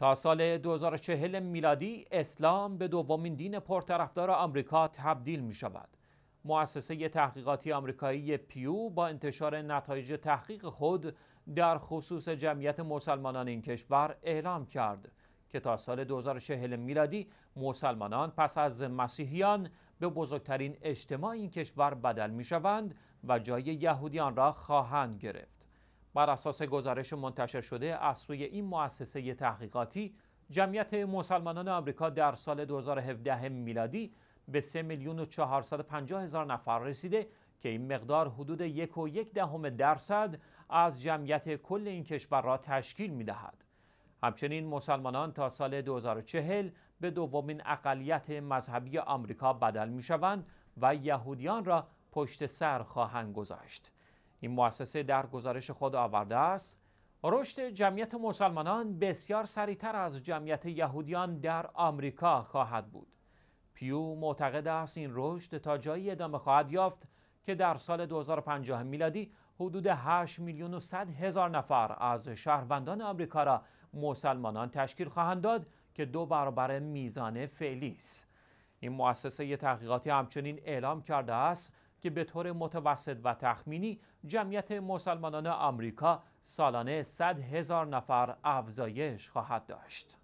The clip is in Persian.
تا سال 2040 میلادی اسلام به دومین دین پرطرفدار آمریکا تبدیل می شود. مؤسسه تحقیقاتی آمریکایی پیو با انتشار نتایج تحقیق خود در خصوص جمعیت مسلمانان این کشور اعلام کرد که تا سال 2040 میلادی مسلمانان پس از مسیحیان به بزرگترین اجتماع این کشور بدل می شوند و جای یهودیان را خواهند گرفت. بر اساس گزارش منتشر شده از سوی این مؤسسه تحقیقاتی جمعیت مسلمانان آمریکا در سال 2017 میلادی به 3 میلیون و 450 هزار نفر رسیده که این مقدار حدود یک و یک دهم درصد از جمعیت کل این کشور را تشکیل می دهد. همچنین مسلمانان تا سال 2040 به دومین اقلیت مذهبی آمریکا بدل می شوند و یهودیان را پشت سر خواهند گذاشت. این مؤسسه در گزارش خود آورده است رشد جمعیت مسلمانان بسیار سریعتر از جمعیت یهودیان در آمریکا خواهد بود پیو معتقد است این رشد تا جایی ادامه خواهد یافت که در سال 2050 میلادی حدود 8 میلیون و 100 هزار نفر از شهروندان آمریکا را مسلمانان تشکیل خواهند داد که دو برابر میزان فعلی است این مؤسسه تحقیقاتی همچنین اعلام کرده است که به طور متوسط و تخمینی جمعیت مسلمانان آمریکا سالانه 100 هزار نفر افزایش خواهد داشت.